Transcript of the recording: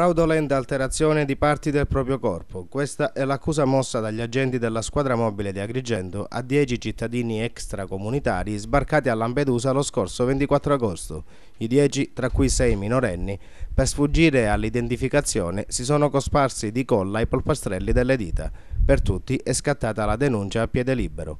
Fraudolenta alterazione di parti del proprio corpo. Questa è l'accusa mossa dagli agenti della squadra mobile di Agrigento a 10 cittadini extracomunitari sbarcati a Lampedusa lo scorso 24 agosto. I 10, tra cui 6 minorenni, per sfuggire all'identificazione si sono cosparsi di colla i polpastrelli delle dita. Per tutti è scattata la denuncia a piede libero.